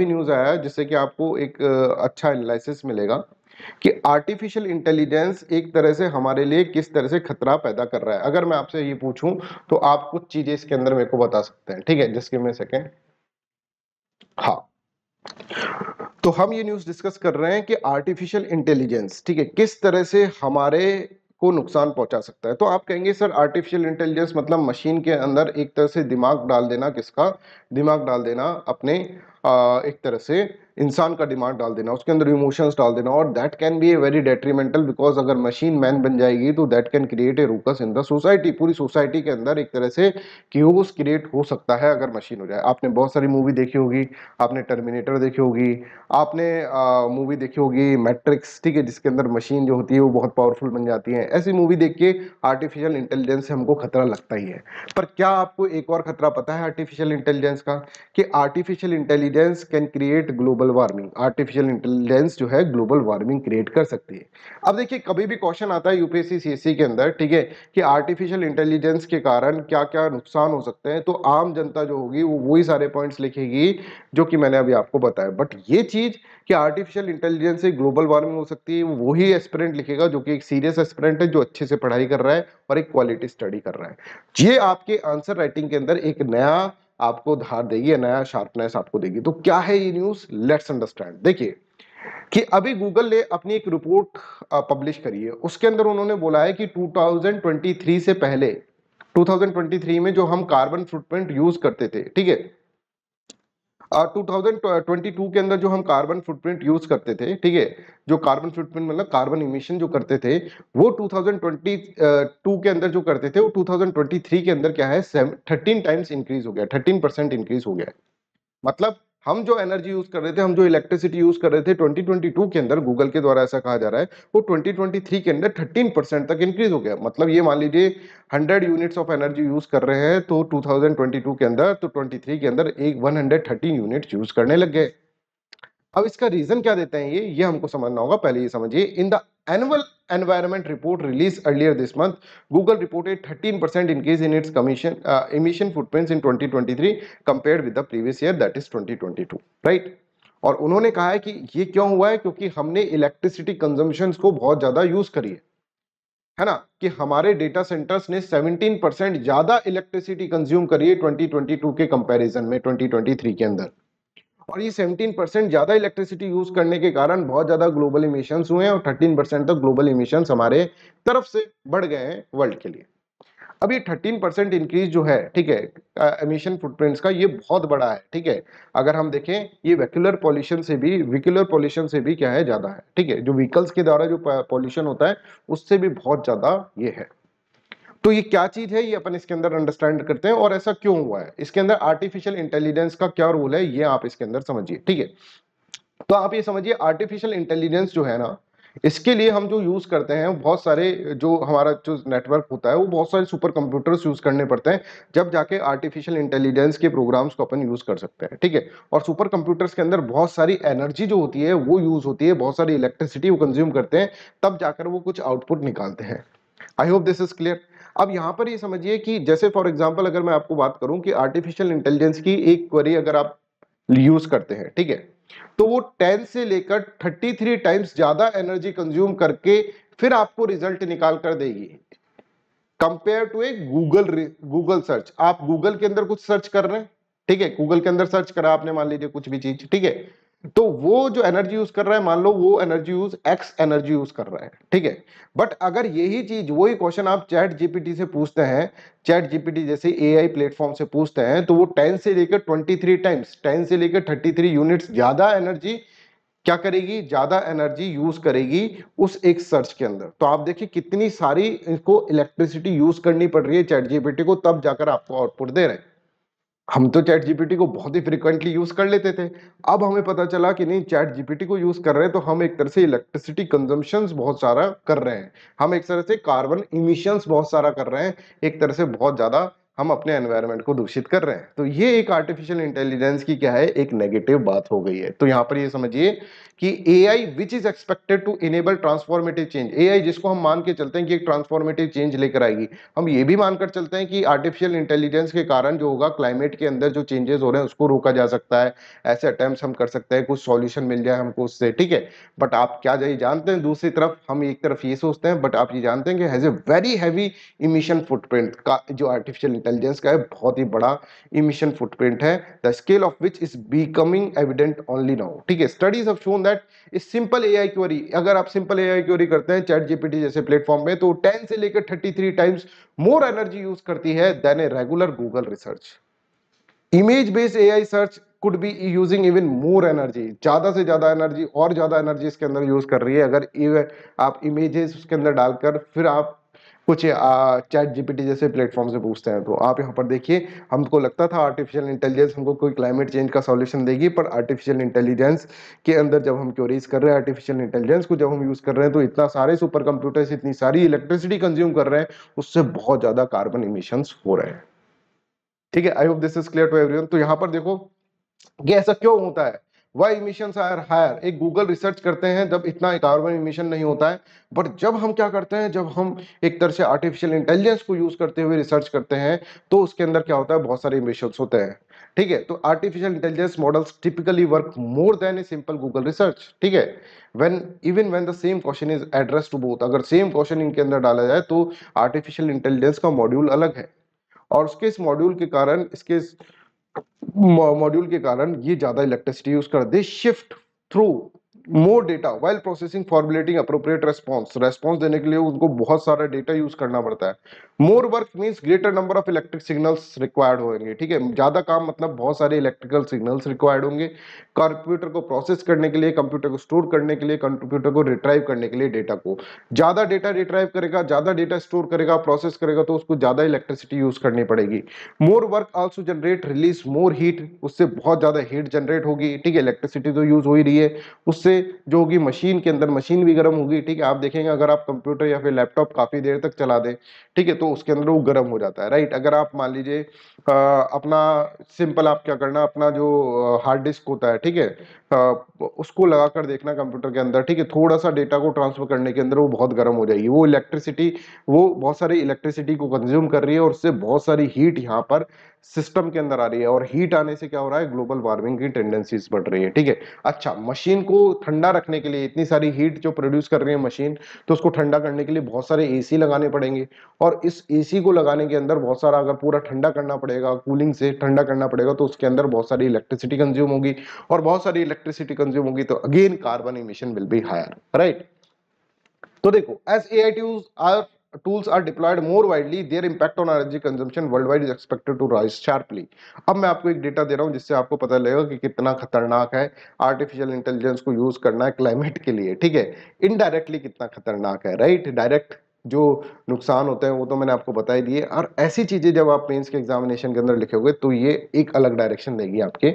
भी न्यूज़ आया है जिससे कि आपको एक अच्छा एनालिसिस मिलेगा कि आर्टिफिशियल इंटेलिजेंस एक तरह से हमारे लिए किस तरह से खतरा पैदा कर रहा है अगर मैं आपसे ये पूछूं तो आप कुछ चीज़ें इसके अंदर मेरे को बता सकते हैं ठीक है जिसके में सके हाँ तो हम ये न्यूज़ डिस्कस कर रहे हैं कि आर्टिफिशियल इंटेलिजेंस ठीक है किस तरह से हमारे को नुकसान पहुंचा सकता है तो आप कहेंगे सर आर्टिफिशियल इंटेलिजेंस मतलब मशीन के अंदर एक तरह से दिमाग डाल देना किसका दिमाग डाल देना अपने एक तरह से इंसान का दिमाग डाल देना उसके अंदर इमोशंस डाल देना और that can be a very detrimental because अगर मशीन मैन बन जाएगी तो that can create a ruckus in the society पूरी सोसाइटी के अंदर एक तरह से क्यूस क्रिएट हो सकता है अगर मशीन हो जाए आपने बहुत सारी मूवी देखी होगी आपने टर्मिनेटर देखी होगी आपने मूवी देखी होगी मैट्रिक्स ठीक है जिसके अंदर मशीन जो होती है वो बहुत पावरफुल बन जाती है ऐसी मूवी देख के आर्टिफिशियल इंटेलिजेंस से हमको खतरा लगता ही है पर क्या आपको एक और खतरा पता है आर्टिफिशियल इंटेलिजेंस का कि artificial intelligence intelligence can create global warming artificial intelligence जो है ग्लोबल वार्मिंग क्रिएट कर सकती है अब देखिए कभी भी क्वेश्चन आता है यूपीएससी सीएससी के अंदर ठीक है कि आर्टिफिशियल इंटेलिजेंस के कारण क्या क्या नुकसान हो सकते हैं तो आम जनता जो होगी वो वही सारे पॉइंट्स लिखेगी जो कि मैंने अभी आपको बताया बट ये चीज़ कि आर्टिफिशियल इंटेलिजेंस से ग्लोबल वार्मिंग हो सकती है वही एस्पिरेंट लिखेगा जो कि एक सीरियस एस्पिरेंट है जो अच्छे से पढ़ाई कर रहा है और एक क्वालिटी स्टडी कर रहा है ये आपके आंसर राइटिंग के अंदर एक नया आपको धार देगी या नया शार्पनेस आपको देगी तो क्या है ये न्यूज़ लेट्स अंडरस्टैंड देखिए कि अभी गूगल ने अपनी एक रिपोर्ट पब्लिश करी है उसके अंदर उन्होंने बोला है कि 2023 से पहले 2023 में जो हम कार्बन फुटप्रिंट यूज़ करते थे ठीक है 2022 के अंदर जो हम कार्बन फुटप्रिंट यूज करते थे ठीक है जो कार्बन फुटप्रिंट मतलब कार्बन इमिशन जो करते थे वो 2022 uh, के अंदर जो करते थे वो 2023 के अंदर क्या है थर्टीन टाइम्स इंक्रीज हो गया थर्टीन परसेंट इंक्रीज हो गया मतलब हम जो एनर्जी यूज कर रहे थे हम जो इलेक्ट्रिसिटी यूज कर रहे थे 2022 के अंदर गूगल के द्वारा ऐसा कहा जा रहा है वो 2023 के अंदर 13 परसेंट तक इंक्रीज हो गया मतलब ये मान लीजिए 100 यूनिट्स ऑफ एनर्जी यूज कर रहे हैं तो 2022 के अंदर तो 23 के अंदर एक 113 यूनिट्स यूज करने लग गए अब इसका रीजन क्या देते हैं ये ये हमको समझना होगा पहले ये समझिए in the annual environment report released earlier this month, Google reported 13% increase in its commission, uh, emission footprints in 2023 compared with the previous year that is 2022, right? और उन्होंने कहा है कि ये क्यों हुआ है क्योंकि हमने इलेक्ट्रिसिटी कंजम्पशन को बहुत ज़्यादा यूज़ करी है है ना कि हमारे डेटा सेंटर्स ने 17 परसेंट ज़्यादा इलेक्ट्रिसिटी कंज्यूम करी है 2022 के कंपैरिजन में 2023 के अंदर और ये 17 परसेंट ज़्यादा इलेक्ट्रिसिटी यूज़ करने के कारण बहुत ज़्यादा ग्लोबल इमिशन हुए हैं और 13 परसेंट तक ग्लोबल इमिशंस हमारे तरफ से बढ़ गए हैं वर्ल्ड के लिए अब ये 13 परसेंट इंक्रीज जो है ठीक है एमिशन फुटप्रिंट्स का ये बहुत बड़ा है ठीक है अगर हम देखें ये वेक्यूलर पॉल्यूशन से भी विक्यूलर पॉल्यूशन से भी क्या है ज़्यादा है ठीक है जो व्हीकल्स के द्वारा जो पॉल्यूशन होता है उससे भी बहुत ज़्यादा ये है तो ये क्या चीज़ है ये अपन इसके अंदर अंडरस्टैंड करते हैं और ऐसा क्यों हुआ है इसके अंदर आर्टिफिशियल इंटेलिजेंस का क्या रोल है ये आप इसके अंदर समझिए ठीक है तो आप ये समझिए आर्टिफिशियल इंटेलिजेंस जो है ना इसके लिए हम जो यूज़ करते हैं बहुत सारे जो हमारा जो नेटवर्क होता है वो बहुत सारे सुपर कंप्यूटर्स यूज़ करने पड़ते हैं जब जाके आर्टिफिशियल इंटेलिजेंस के प्रोग्राम्स को अपन यूज़ कर सकते हैं ठीक है और सुपर कंप्यूटर्स के अंदर बहुत सारी एनर्जी जो होती है वो यूज़ होती है बहुत सारी इलेक्ट्रिसिटी वो कंज्यूम करते हैं तब जाकर वो कुछ आउटपुट निकालते हैं I hope this is clear अब यहाँ पर ये यह समझिए कि जैसे फॉर एग्जाम्पल अगर मैं आपको बात करूँ कि आर्टिफिशियल इंटेलिजेंस की एक क्वेरी अगर आप यूज़ करते हैं ठीक है तो वो टेन से लेकर थर्टी थ्री टाइम्स ज़्यादा एनर्जी कंज्यूम करके फिर आपको रिजल्ट निकाल कर देगी compare to a Google Google search आप गूगल के अंदर कुछ सर्च कर रहे हैं ठीक है गूगल के अंदर सर्च करा आपने मान लीजिए कुछ भी चीज ठीक है तो वो जो एनर्जी यूज कर रहा है मान लो वो energy use X energy use कर रहा है ठीक है बट अगर यही चीज वही क्वेश्चन आप चैट जीपीटी से पूछते हैं चैट जीपीटी जैसे एआई प्लेटफॉर्म से पूछते हैं तो वो 10 से लेकर 23 टाइम्स 10 से लेकर 33 यूनिट्स ज्यादा एनर्जी क्या करेगी ज्यादा एनर्जी यूज करेगी उस एक सर्च के अंदर तो आप देखिए कितनी सारी इसको इलेक्ट्रिसिटी यूज करनी पड़ रही है चैट जीपीटी को तब जाकर आपको आउटपुट दे रहे हैं हम तो चैट जीपीटी को बहुत ही फ्रिक्वेंटली यूज़ कर लेते थे अब हमें पता चला कि नहीं चैट जीपीटी को यूज़ कर रहे हैं तो हम एक तरह से इलेक्ट्रिसिटी कंजम्पशंस बहुत सारा कर रहे हैं हम एक तरह से कार्बन इमिशंस बहुत सारा कर रहे हैं एक तरह से बहुत ज़्यादा हम अपने एनवायरनमेंट को दूषित कर रहे हैं तो ये एक आर्टिफिशियल इंटेलिजेंस की क्या है एक नेगेटिव बात हो गई है तो यहाँ पर ये समझिए कि A I which is expected to enable transformative change A I जिसको हम मान के चलते हैं कि एक ट्रांसफॉर्मेटिव चेंज लेकर आएगी हम ये भी मानकर चलते हैं कि आर्टिफिशियल इंटेलिजेंस के कारण जो होगा क्लाइमेट के अंदर जो चेंजेस हो रहे हैं उसको रोका जा सकता है ऐसे अटैम्प्ट हम कर सकते हैं कुछ सॉल्यूशन मिल जाए हमको उससे ठीक है बट आप क्या जाइए जानते हैं दूसरी तरफ हम एक तरफ ये सोचते हैं बट आप ये जानते हैं कि has a very heavy emission footprint का जो आर्टिफिशियल इंटेलिजेंस का है बहुत ही बड़ा इमिशन फुटप्रिंट है the scale of which is becoming evident only now ठीक है studies of shown that is simple A I query अगर आप सिंपल ए आई क्यूरी करते हैं चैट जीपीटी जैसे प्लेटफॉर्म में तो 10 से लेकर 33 टाइम्स मोर एनर्जी यूज करती है then a regular Google research image based A I search could be using even more energy ज़्यादा से ज़्यादा एनर्जी और ज़्यादा एनर्जी इसके अंदर यूज़ कर रही है अगर आप इमेजेस उसके अंदर डालकर फिर आप कुछ चैट जीपीटी जैसे प्लेटफॉर्म से पूछते हैं तो आप यहाँ पर देखिए हमको लगता था आर्टिफिशियल इंटेलिजेंस हमको कोई क्लाइमेट चेंज का सॉल्यूशन देगी पर आर्टिफिशियल इंटेलिजेंस के अंदर जब हम क्योरीज कर रहे हैं आर्टिफिशियल इंटेलिजेंस को जब हम यूज़ कर रहे हैं तो इतना सारे सुपर कंप्यूटर्स इतनी सारी इलेक्ट्रिसिटी कंज्यूम कर रहे हैं उससे बहुत ज़्यादा कार्बन इमिशंस हो रहे हैं ठीक है I hope this is clear to every तो यहाँ पर देखो ये ऐसा क्यों होता है वाई इमिशन आर हायर एक गूगल रिसर्च करते हैं जब इतना कार्बन इमिशन नहीं होता है बट जब हम क्या करते हैं जब हम एक तरह से आर्टिफिशियल इंटेलिजेंस को यूज़ करते हुए रिसर्च करते हैं तो उसके अंदर क्या होता है बहुत सारे इमिशन होते हैं ठीक है तो artificial intelligence models typically work more than a simple Google research ठीक है when even when the same question is address to both अगर सेम क्वेश्चन इनके अंदर डाला जाए तो आर्टिफिशियल इंटेलिजेंस का मॉड्यूल अलग है और उसके इस मॉड्यूल के कारण इसके इस मॉड्यूल के कारण ये ज़्यादा इलेक्ट्रिसिटी यूज़ कर they shift through more data while processing formulating appropriate response response देने के लिए उनको बहुत सारा डेटा यूज करना पड़ता है more work means greater number of electric signals required होंगे ठीक है ज़्यादा काम मतलब बहुत सारे इलेक्ट्रिकल सिग्नल्स रिक्वायर्ड होंगे कंप्यूटर को प्रोसेस करने के लिए कंप्यूटर को स्टोर करने के लिए कंप्यूटर को रिट्राइव करने के लिए डेटा को ज़्यादा डेटा रिट्राइव करेगा ज़्यादा डेटा स्टोर करेगा प्रोसेस करेगा तो उसको ज़्यादा इलेक्ट्रिसिटी यूज करनी पड़ेगी more work also generate release more heat उससे बहुत ज़्यादा हीट जनरेट होगी ठीक है इलेक्ट्रिसिटी तो यूज हो ही रही है उससे जो होगी मशीन के अंदर मशीन भी गर्म होगी ठीक है आप देखेंगे अगर आप कंप्यूटर या फिर लैपटॉप काफ़ी देर तक चला दें ठीक है तो उसके अंदर वो गर्म हो जाता है राइट अगर आप मान लीजिए अपना सिंपल आप क्या करना अपना जो हार्ड डिस्क होता है ठीक है उसको लगा कर देखना कंप्यूटर के अंदर ठीक है थोड़ा सा डेटा को ट्रांसफर करने के अंदर वो बहुत गर्म हो जाएगी वो इलेक्ट्रिसिटी वो बहुत सारी इलेक्ट्रिसिटी को कंज्यूम कर रही है और उससे बहुत सारी हीट यहाँ पर सिस्टम के अंदर आ रही है और हीट आने से क्या हो रहा है ग्लोबल वार्मिंग की टेंडेंसीज बढ़ रही है ठीक है अच्छा मशीन को ठंडा रखने के लिए इतनी सारी हीट जो प्रोड्यूस कर रही है मशीन तो उसको ठंडा करने के लिए बहुत सारे एसी लगाने पड़ेंगे और इस एसी को लगाने के अंदर बहुत सारा अगर पूरा ठंडा करना पड़ेगा कूलिंग से ठंडा करना पड़ेगा तो उसके अंदर बहुत सारी इलेक्ट्रिसिटी कंज्यूम होगी और बहुत सारी इलेक्ट्रिसिटी कंज्यूम होगी तो again carbon emission will be higher right तो देखो as A I T R tools are deployed more widely, their impact on energy consumption worldwide is expected to rise sharply. अब मैं आपको एक डेटा दे रहा हूँ जिससे आपको पता लगेगा कि कितना खतरनाक है आर्टिफिशियल इंटेलिजेंस को यूज़ करना है क्लाइमेट के लिए ठीक है इनडायरेक्टली कितना खतरनाक है राइट डायरेक्ट जो नुकसान होते हैं वो तो मैंने आपको बता दिए और ऐसी चीज़ें जब आप मेंस के एग्जामिनेशन के अंदर लिखोगे तो ये एक अलग डायरेक्शन देगी आपके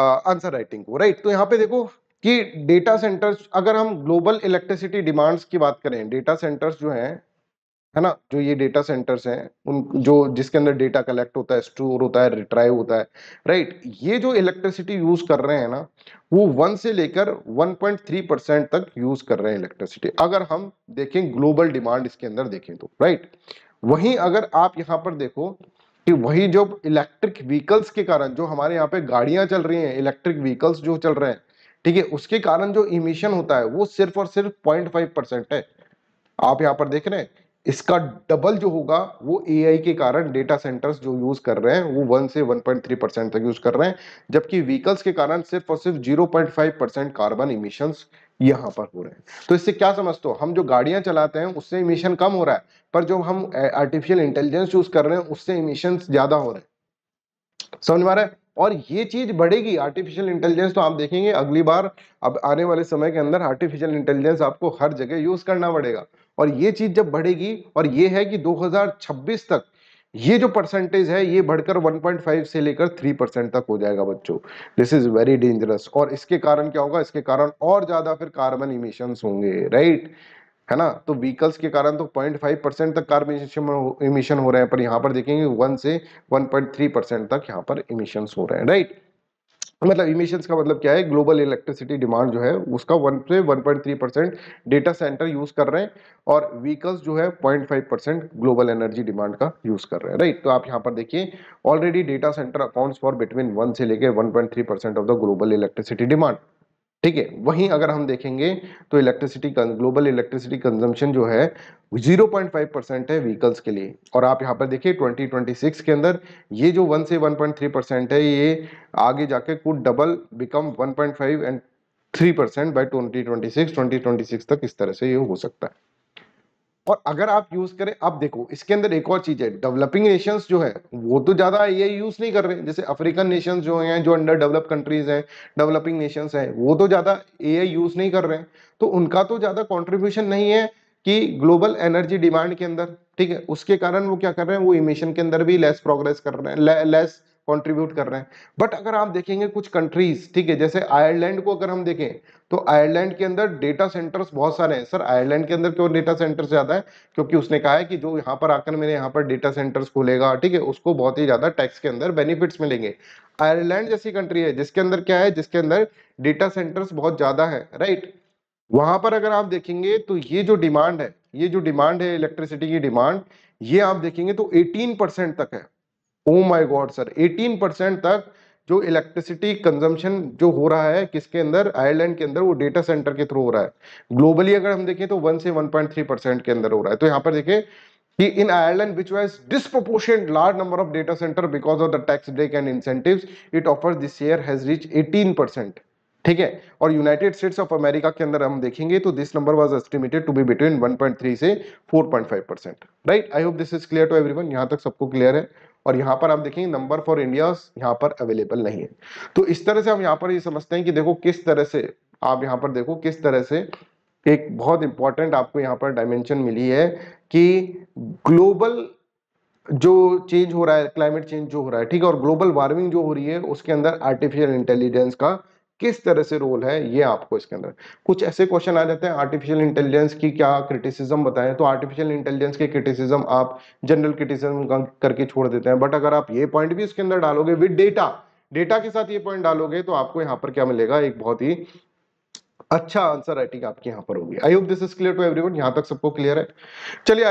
आंसर राइटिंग को राइट तो यहाँ पे देखो कि डेटा सेंटर्स अगर हम ग्लोबल इलेक्ट्रिसिटी डिमांड्स की बात करें डेटा सेंटर्स जो हैं है ना जो ये डेटा सेंटर्स हैं उन जो जिसके अंदर डेटा कलेक्ट होता है स्टोर होता है रिट्राइव होता है राइट ये जो इलेक्ट्रिसिटी यूज कर रहे हैं ना वो वन से लेकर 1.3 परसेंट तक यूज कर रहे हैं इलेक्ट्रिसिटी अगर हम देखें ग्लोबल डिमांड इसके अंदर देखें तो राइट वहीं अगर आप यहाँ पर देखो कि वही जो इलेक्ट्रिक व्हीकल्स के कारण जो हमारे यहाँ पे गाड़ियां चल रही हैं इलेक्ट्रिक व्हीकल्स जो चल रहे हैं ठीक है उसके कारण जो इमिशन होता है वो सिर्फ और सिर्फ पॉइंट फाइव परसेंट है आप यहाँ पर देख रहे हैं इसका डबल जो होगा वो एआई के कारण डेटा सेंटर्स जो यूज़ कर रहे हैं वो वन से 1.3 परसेंट तक यूज़ कर रहे हैं जबकि व्हीकल्स के कारण सिर्फ और सिर्फ 0.5 परसेंट कार्बन इमिशन यहाँ पर हो रहे हैं तो इससे क्या समझते हो हम जो गाड़ियां चलाते हैं उससे इमिशन कम हो रहा है पर जो हम आर्टिफिशियल इंटेलिजेंस यूज़ कर रहे हैं उससे इमिशन ज़्यादा हो रहे हैं समझ में आ रहा है और ये चीज़ बढ़ेगी आर्टिफिशियल इंटेलिजेंस तो आप देखेंगे अगली बार अब आने वाले समय के अंदर आर्टिफिशियल इंटेलिजेंस आपको हर जगह यूज़ करना पड़ेगा और ये चीज़ जब बढ़ेगी और ये है कि 2026 तक ये जो परसेंटेज है ये बढ़कर 1.5 से लेकर 3 परसेंट तक हो जाएगा बच्चों दिस इज़ वेरी डेंजरस और इसके कारण क्या होगा इसके कारण और ज़्यादा फिर कार्बन इमिशंस होंगे राइट right? है ना तो व्हीकल्स के कारण तो 0.5 परसेंट तक कार्बन इमिशन हो रहे हैं पर यहाँ पर देखेंगे वन से 1.3 परसेंट तक यहाँ पर इमिशन हो रहे हैं राइट मतलब इमिशंस का मतलब क्या है ग्लोबल इलेक्ट्रिसिटी डिमांड जो है उसका वन से 1.3 परसेंट डेटा सेंटर यूज़ कर रहे हैं और व्हीकल्स जो है 0.5 परसेंट ग्लोबल एनर्जी डिमांड का यूज़ कर रहे हैं राइट तो आप यहाँ पर देखिए already data centre accounts for between one से लेकर 1.3 percent of the global electricity demand ठीक है वहीं अगर हम देखेंगे तो इलेक्ट्रिसिटी ग्लोबल इलेक्ट्रिसिटी कंजम्पशन जो है 0.5 परसेंट है व्हीकल्स के लिए और आप यहाँ पर देखिए 2026 के अंदर ये जो 1 से 1.3 परसेंट है ये आगे जाके कुछ double become 1.5 and 3 percent by 2026 2026 तक इस तरह से ये हो सकता है और अगर आप यूज करें अब देखो इसके अंदर एक और चीज है डेवलपिंग नेशंस जो है वो तो ज्यादा ये यूज नहीं कर रहे हैं जैसे अफ्रीकन नेशंस जो हैं जो अंडर डेवलप कंट्रीज हैं डेवलपिंग नेशंस हैं वो तो ज्यादा ए यूज नहीं कर रहे हैं तो उनका तो ज्यादा कॉन्ट्रीब्यूशन नहीं है कि ग्लोबल एनर्जी डिमांड के अंदर ठीक है उसके कारण वो क्या कर रहे हैं वो इमिशन के अंदर भी लेस प्रोग्रेस कर रहे हैं ले, लेस कंट्रीब्यूट कर रहे हैं बट अगर आप देखेंगे कुछ कंट्रीज ठीक है जैसे आयरलैंड को अगर हम देखें तो आयरलैंड के अंदर डेटा सेंटर्स बहुत सारे हैं सर आयरलैंड के अंदर क्यों डेटा सेंटर ज़्यादा है क्योंकि उसने कहा है कि जो यहाँ पर आकर मेरे यहाँ पर डेटा सेंटर्स खोलेगा ठीक है उसको बहुत ही ज़्यादा टैक्स के अंदर बेनिफिट्स मिलेंगे आयरलैंड जैसी कंट्री है जिसके अंदर क्या है जिसके अंदर डेटा सेंटर्स बहुत ज़्यादा है राइट वहाँ पर अगर आप देखेंगे तो ये जो डिमांड है ये जो डिमांड है इलेक्ट्रिसिटी की डिमांड ये आप देखेंगे तो 18 परसेंट तक है oh my God sir 18 percent तक जो इलेक्ट्रिसिटी कंजम्पशन जो हो रहा है किसके अंदर आयरलैंड के अंदर वो डेटा सेंटर के थ्रू हो रहा है ग्लोबली अगर हम देखें तो वन से 1.3 परसेंट के अंदर हो रहा है तो यहाँ पर देखें कि in Ireland which wise disproportion large number of data centre because of the tax break and incentive it offer this year has reach eighteen ठीक है और यूनाइटेड स्टेट्स ऑफ अमेरिका के अंदर हम देखेंगे तो this number was estimated to be between 1.3 से 4.5 percent right I hope this is clear to everyone यहां तक सबको क्लियर है और यहां पर आप देखेंगे नंबर फॉर इंडिया यहां पर अवेलेबल नहीं है तो इस तरह से हम यहां पर ये यह समझते हैं कि देखो किस तरह से आप यहां पर देखो किस तरह से एक बहुत इंपॉर्टेंट आपको यहां पर डायमेंशन मिली है कि ग्लोबल जो चेंज हो रहा है क्लाइमेट चेंज जो हो रहा है ठीक है और ग्लोबल वार्मिंग जो हो रही है उसके अंदर आर्टिफिशियल इंटेलिजेंस का किस तरह से रोल है ये आपको इसके अंदर कुछ ऐसे क्वेश्चन आ जाते हैं आर्टिफिशियल इंटेलिजेंस की क्या क्रिटिसिज्म बताएं तो आर्टिफिशियल इंटेलिजेंस के क्रिटिसिज्म आप जनरल क्रिटिसिज्म करके छोड़ देते हैं बट अगर आप ये पॉइंट भी इसके अंदर डालोगे विद डेटा डेटा के साथ ये पॉइंट डालोगे तो आपको यहाँ पर क्या मिलेगा एक बहुत ही अच्छा आंसर राइटिंग आपकी यहाँ पर होगी I hope this is clear to every यहाँ तक सबको क्लियर है चलिए